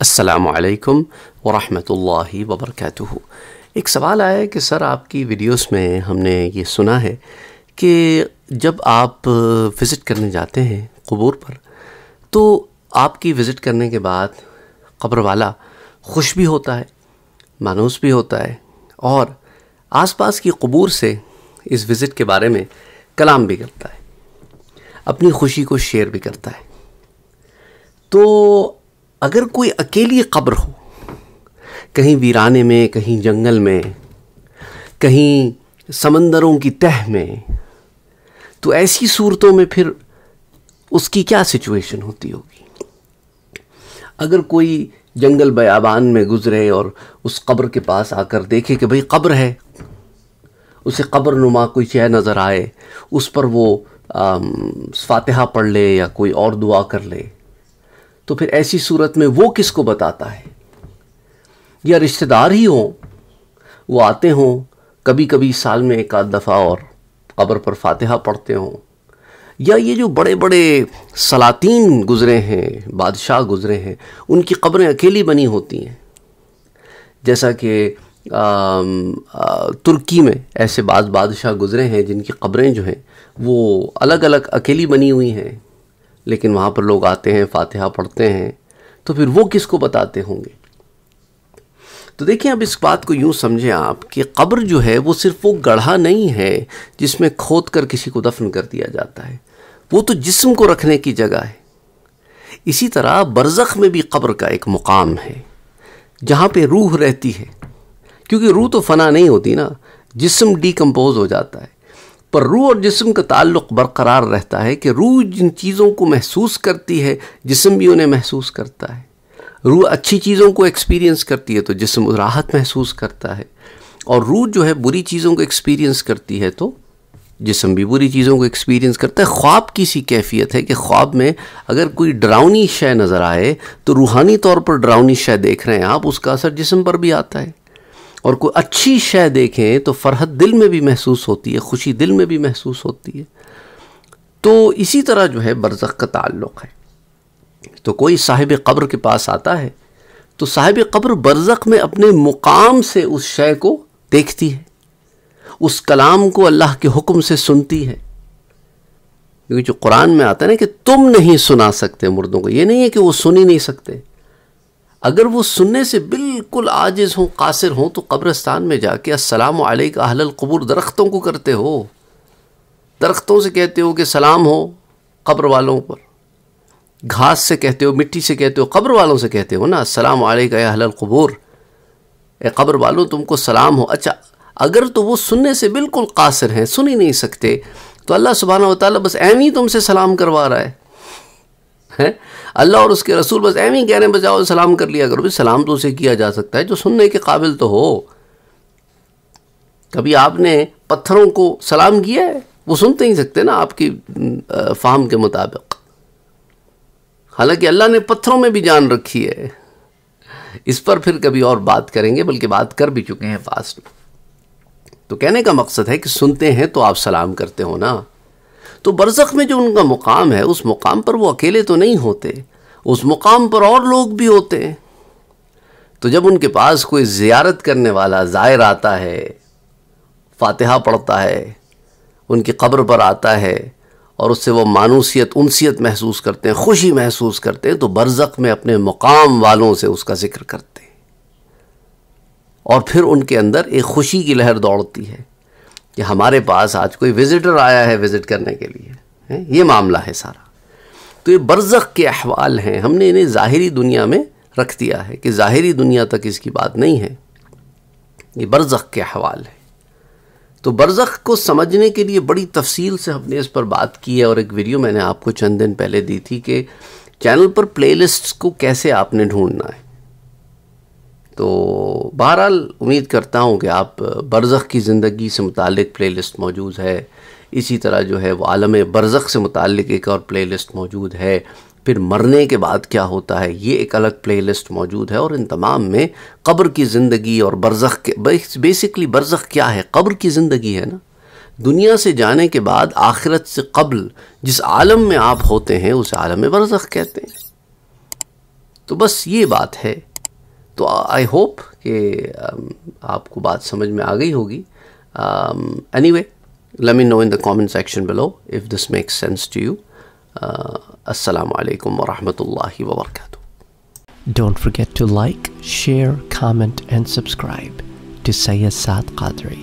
असलकम वरहमल वबरक एक सवाल आया कि सर आपकी वीडियोस में हमने ये सुना है कि जब आप विज़िट करने जाते हैं कबूर पर तो आपकी विज़िट करने के बाद कब्र वाला खुश भी होता है मानूस भी होता है और आसपास की कबूर से इस विज़िट के बारे में कलाम भी करता है अपनी खुशी को शेयर भी करता है तो अगर कोई अकेली कब्र हो कहीं वीराने में कहीं जंगल में कहीं समंदरों की तह में तो ऐसी सूरतों में फिर उसकी क्या सिचुएशन होती होगी अगर कोई जंगल बयाबान में गुजरे और उस कब्र के पास आकर देखे कि भाई कब्र है उसे कब्र नुमा कोई चेह नज़र आए उस पर वो फातहा पढ़ ले या कोई और दुआ कर ले तो फिर ऐसी सूरत में वो किसको बताता है या रिश्तेदार ही हों वो आते हों कभी कभी साल में एक आध दफ़ा और कब्र पर फातिहा पढ़ते हों या ये जो बड़े बड़े सलातीन गुज़रे हैं बादशाह गुज़रे हैं उनकी कब्रें अकेली बनी होती हैं जैसा कि तुर्की में ऐसे बाद बादशाह गुज़रे हैं जिनकी कब्रें जो हैं वो अलग अलग अकेली बनी हुई हैं लेकिन वहाँ पर लोग आते हैं फातिहा पढ़ते हैं तो फिर वो किसको बताते होंगे तो देखिए अब इस बात को यूँ समझें आप कि कब्र जो है वो सिर्फ वो गढ़ा नहीं है जिसमें खोद कर किसी को दफन कर दिया जाता है वो तो जिस्म को रखने की जगह है इसी तरह बरज़ख में भी कब्र का एक मुकाम है जहाँ पे रूह रहती है क्योंकि रूह तो फना नहीं होती ना जिस्म डिकम्पोज़ हो जाता है पर रूह और जिस्म का ताल्लुक बरकरार रहता है कि रूह जिन चीज़ों को महसूस करती है जिसम भी उन्हें महसूस करता है रूह अच्छी चीज़ों को एक्सपीरियंस करती है तो जिसम राहत महसूस करता है और रूह जो है बुरी चीज़ों को एक्सपीरियंस करती है तो जिसम भी बुरी चीज़ों को एक्सपीरियंस करता है ख्वाब की सी कैफियत है कि ख्वाब में अगर कोई डरावनी शय नज़र आए तो रूहानी तौर पर डरावनी शय देख रहे हैं आप उसका असर जिसम पर भी आता है और कोई अच्छी शय देखें तो फरहत दिल में भी महसूस होती है खुशी दिल में भी महसूस होती है तो इसी तरह जो है बरसक का ताल्लुक़ है तो कोई साहिब कब्र के पास आता है तो साहिब कब्र बरज़क में अपने मुकाम से उस शय को देखती है उस कलाम को अल्लाह के हुक्म से सुनती है क्योंकि जो कुरान में आता है ना कि तुम नहीं सुना सकते मुर्दों को ये नहीं है कि वो सुन ही नहीं सकते अगर वो सुनने से बिल्कुल आजिज हों कासिर हों तो कब्रस्तान में जाके अस्सलाम वालेक अहल दरख्तों को करते हो दरख्तों से कहते हो कि सलाम हो कब्र वालों पर घास से कहते हो मिट्टी से कहते हो कब्र वालों से कहते हो ना अस्सलाम वालेक अहल कबूर ए कब्र वालों तुमको सलाम हो अच्छा अगर तो वो सुनने से बिल्कुल कासिर हैं सुन ही नहीं सकते तो अल्लाह सुबहाना वाली बस ऐन ही तुमसे सलाम करवा रहा है है अल्लाह और उसके रसूल बस एम ही कह रहे हैं बजाओ सलाम कर लिया करो भी सलाम तो उसे किया जा सकता है जो सुनने के काबिल तो हो कभी आपने पत्थरों को सलाम किया है वो सुनते तो ही सकते ना आपकी फाहम के मुताबिक हालांकि अल्लाह ने पत्थरों में भी जान रखी है इस पर फिर कभी और बात करेंगे बल्कि बात कर भी चुके हैं पास्ट में तो कहने का मकसद है कि सुनते हैं तो आप सलाम करते हो ना तो बरसख में जो उनका मुकाम है उस मुकाम पर वो अकेले तो नहीं होते उस मुकाम पर और लोग भी होते हैं तो जब उनके पास कोई ज़ियारत करने वाला ज़ायर आता है फातिहा पढ़ता है उनकी कब्र पर आता है और उससे वो मानूसियत उनसीत महसूस करते हैं खुशी महसूस करते हैं तो बरज़क में अपने मुकाम वालों से उसका ज़िक्र करते हैं और फिर उनके अंदर एक खुशी की लहर दौड़ती है कि हमारे पास आज कोई विज़िटर आया है विज़िट करने के लिए है ये मामला है सारा तो ये बरज़क के अहवाल हैं हमने इन्हें ज़ाहरी दुनिया में रख दिया है कि ज़ाहरी दुनिया तक इसकी बात नहीं है ये बरज़क के अहवाल है तो बरज़क को समझने के लिए बड़ी तफसील से हमने इस पर बात की है और एक वीडियो मैंने आपको चंद दिन पहले दी थी कि चैनल पर प्लेलिस्ट्स को कैसे आपने ढूंढना है तो बहरहाल उम्मीद करता हूँ कि आप बरज़ की ज़िंदगी से मुतक प्ले लिस्ट मौजूद है इसी तरह जो है वो आलम बरज़ से मुतक एक और प्ले लिस्ट मौजूद है फिर मरने के बाद क्या होता है ये एक अलग प्ले लिस्ट मौजूद है और इन तमाम में कब्र की ज़िंदगी और बरज़ के बेसिकली बरज़ क्या है कब्र की ज़िंदगी है ना दुनिया से जाने के बाद आखिरत से कबल जिस आलम में आप होते हैं उस आलम बरज़ कहते हैं तो बस ये बात है तो आई होप कि um, आपको बात समझ में आ गई होगी anyway let me know in the comment section below if this makes sense to you असलकम वरहमल वर्क Don't forget to like, share, comment, and subscribe to Sayyid Saad Qadri.